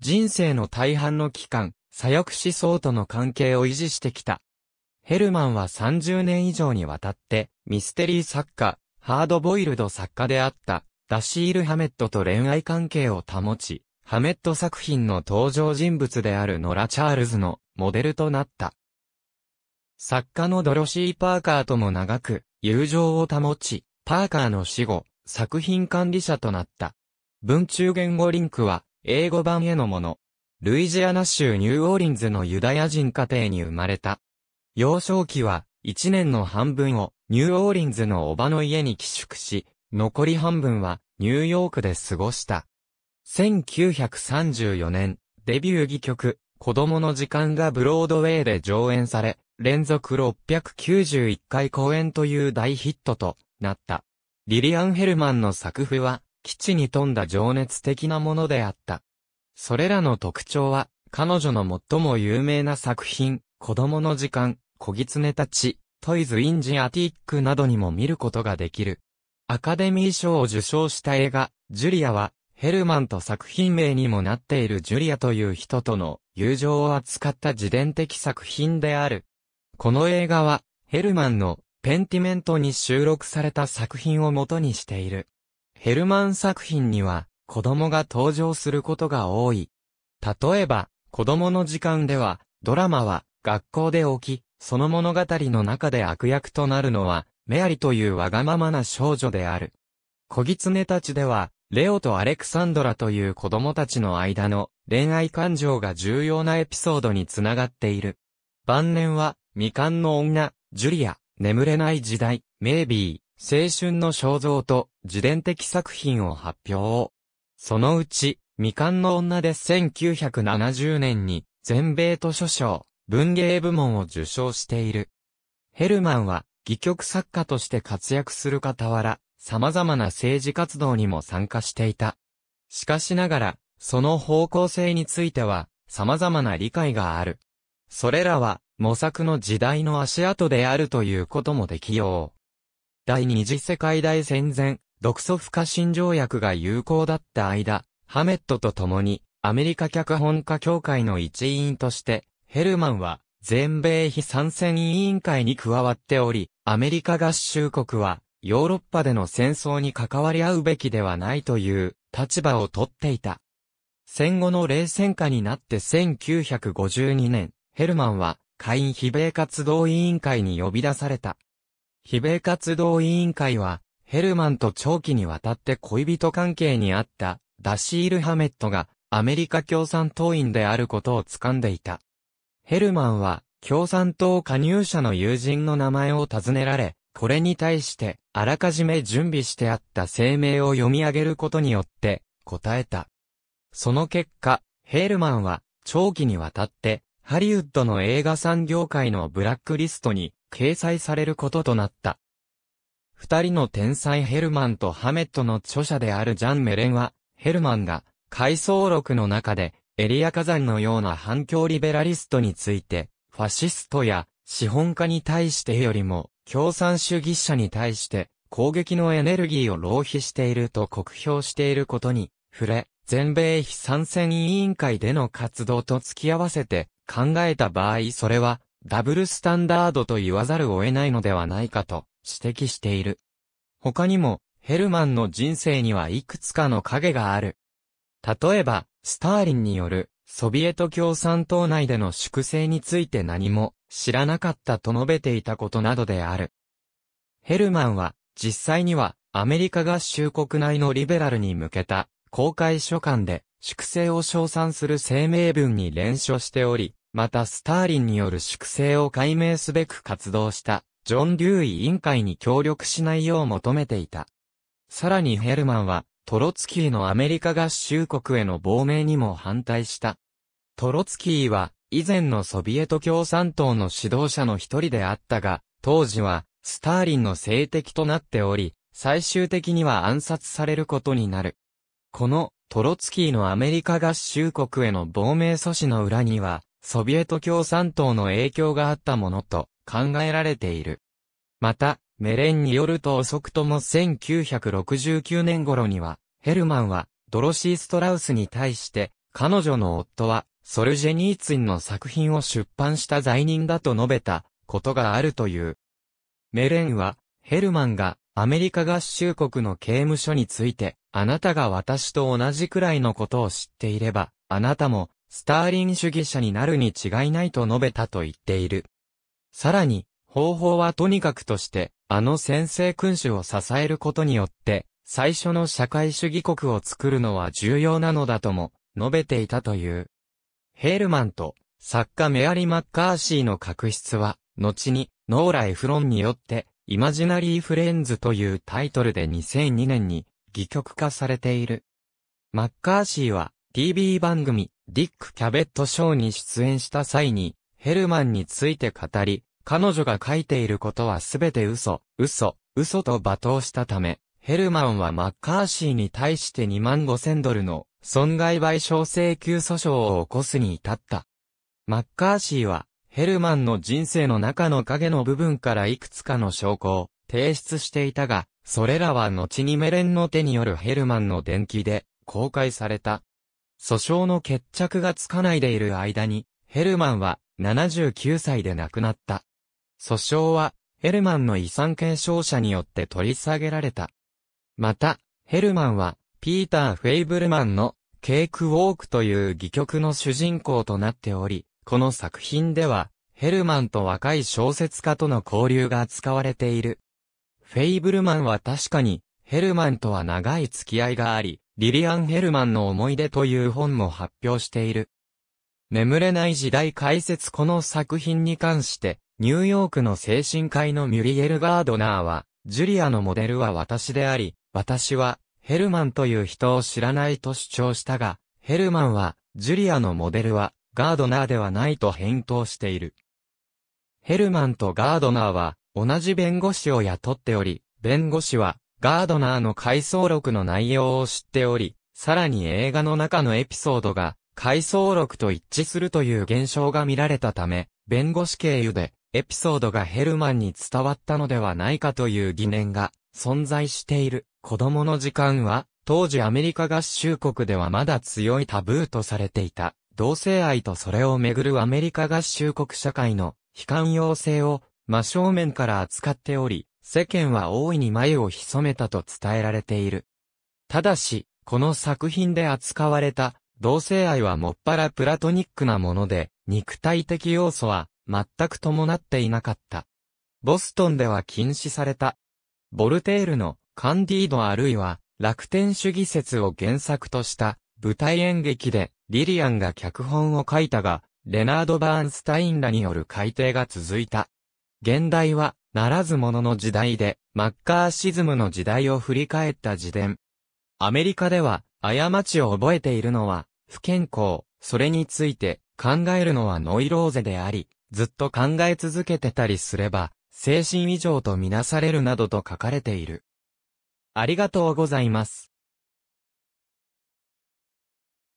人生の大半の期間、左翼思想との関係を維持してきた。ヘルマンは30年以上にわたって、ミステリー作家、ハードボイルド作家であった、ダシール・ハメットと恋愛関係を保ち、ハメット作品の登場人物であるノラ・チャールズのモデルとなった。作家のドロシー・パーカーとも長く友情を保ち、パーカーの死後、作品管理者となった。文中言語リンクは英語版へのもの。ルイジアナ州ニューオーリンズのユダヤ人家庭に生まれた。幼少期は、一年の半分をニューオーリンズのおばの家に寄宿し、残り半分はニューヨークで過ごした。1934年、デビュー戯曲、子供の時間がブロードウェイで上演され、連続691回公演という大ヒットとなった。リリアン・ヘルマンの作風は、基地に富んだ情熱的なものであった。それらの特徴は、彼女の最も有名な作品、子供の時間、小狐たち、トイズ・イン・ジアティックなどにも見ることができる。アカデミー賞を受賞した映画、ジュリアは、ヘルマンと作品名にもなっているジュリアという人との友情を扱った自伝的作品である。この映画は、ヘルマンのペンティメントに収録された作品を元にしている。ヘルマン作品には、子供が登場することが多い。例えば、子供の時間では、ドラマは、学校で起き、その物語の中で悪役となるのは、メアリというわがままな少女である。小狐たちでは、レオとアレクサンドラという子供たちの間の恋愛感情が重要なエピソードにつながっている。晩年は、未完の女、ジュリア、眠れない時代、メイビー。青春の肖像と自伝的作品を発表。そのうち、未完の女で1970年に全米図書賞、文芸部門を受賞している。ヘルマンは、戯曲作家として活躍する傍ら、様々な政治活動にも参加していた。しかしながら、その方向性については、様々な理解がある。それらは、模索の時代の足跡であるということもできよう。第二次世界大戦前、独ソ不可侵条約が有効だった間、ハメットと共に、アメリカ脚本家協会の一員として、ヘルマンは、全米非参戦委員会に加わっており、アメリカ合衆国は、ヨーロッパでの戦争に関わり合うべきではないという立場をとっていた。戦後の冷戦下になって1952年、ヘルマンは、会員非米活動委員会に呼び出された。非米活動委員会は、ヘルマンと長期にわたって恋人関係にあった、ダシール・ハメットが、アメリカ共産党員であることを掴んでいた。ヘルマンは、共産党加入者の友人の名前を尋ねられ、これに対して、あらかじめ準備してあった声明を読み上げることによって、答えた。その結果、ヘルマンは、長期にわたって、ハリウッドの映画産業界のブラックリストに掲載されることとなった。二人の天才ヘルマンとハメットの著者であるジャン・メレンは、ヘルマンが、回想録の中で、エリア火山のような反響リベラリストについて、ファシストや資本家に対してよりも、共産主義者に対して、攻撃のエネルギーを浪費していると酷評していることに、触れ、全米非参戦委員会での活動と付き合わせて考えた場合それはダブルスタンダードと言わざるを得ないのではないかと指摘している。他にも、ヘルマンの人生にはいくつかの影がある。例えば、スターリンによるソビエト共産党内での粛清について何も知らなかったと述べていたことなどである。ヘルマンは実際にはアメリカ合衆国内のリベラルに向けた公開書簡で粛清を称賛する声明文に連署しており、またスターリンによる粛清を解明すべく活動したジョン・デューイ委員会に協力しないよう求めていた。さらにヘルマンはトロツキーのアメリカ合衆国への亡命にも反対した。トロツキーは以前のソビエト共産党の指導者の一人であったが、当時はスターリンの政敵となっており、最終的には暗殺されることになる。このトロツキーのアメリカ合衆国への亡命阻止の裏には、ソビエト共産党の影響があったものと考えられている。また、メレンによると遅くとも1969年頃には、ヘルマンはドロシー・ストラウスに対して、彼女の夫はソルジェニーツィンの作品を出版した罪人だと述べたことがあるという。メレンは、ヘルマンがアメリカ合衆国の刑務所について、あなたが私と同じくらいのことを知っていれば、あなたもスターリン主義者になるに違いないと述べたと言っている。さらに、方法はとにかくとして、あの先制君主を支えることによって、最初の社会主義国を作るのは重要なのだとも、述べていたという。ヘールマンと、作家メアリ・マッカーシーの確執は、後に、ノーラ・エフロンによって、イマジナリー・フレンズというタイトルで2002年に、戯曲化されている。マッカーシーは、TV 番組、ディック・キャベットショーに出演した際に、ヘルマンについて語り、彼女が書いていることはすべて嘘、嘘、嘘と罵倒したため、ヘルマンはマッカーシーに対して2万5千ドルの損害賠償請求訴訟を起こすに至った。マッカーシーは、ヘルマンの人生の中の影の部分からいくつかの証拠を提出していたが、それらは後にメレンの手によるヘルマンの伝記で公開された。訴訟の決着がつかないでいる間に、ヘルマンは79歳で亡くなった。訴訟は、ヘルマンの遺産継承者によって取り下げられた。また、ヘルマンは、ピーター・フェイブルマンの、ケークウォークという戯曲の主人公となっており、この作品では、ヘルマンと若い小説家との交流が使われている。フェイブルマンは確かに、ヘルマンとは長い付き合いがあり、リリアン・ヘルマンの思い出という本も発表している。眠れない時代解説この作品に関して、ニューヨークの精神科医のミュリエル・ガードナーは、ジュリアのモデルは私であり、私は、ヘルマンという人を知らないと主張したが、ヘルマンは、ジュリアのモデルは、ガードナーではないと返答している。ヘルマンとガードナーは、同じ弁護士を雇っており、弁護士は、ガードナーの回想録の内容を知っており、さらに映画の中のエピソードが回想録と一致するという現象が見られたため、弁護士経由でエピソードがヘルマンに伝わったのではないかという疑念が存在している。子供の時間は、当時アメリカ合衆国ではまだ強いタブーとされていた。同性愛とそれをめぐるアメリカ合衆国社会の悲観要請を真正面から扱っており、世間は大いに眉を潜めたと伝えられている。ただし、この作品で扱われた同性愛はもっぱらプラトニックなもので、肉体的要素は全く伴っていなかった。ボストンでは禁止された。ボルテールのカンディードあるいは楽天主義説を原作とした舞台演劇でリリアンが脚本を書いたが、レナード・バーンスタインらによる改定が続いた。現代はならず者の時代で、マッカーシズムの時代を振り返った自伝。アメリカでは、過ちを覚えているのは、不健康、それについて、考えるのはノイローゼであり、ずっと考え続けてたりすれば、精神異常とみなされるなどと書かれている。ありがとうございます。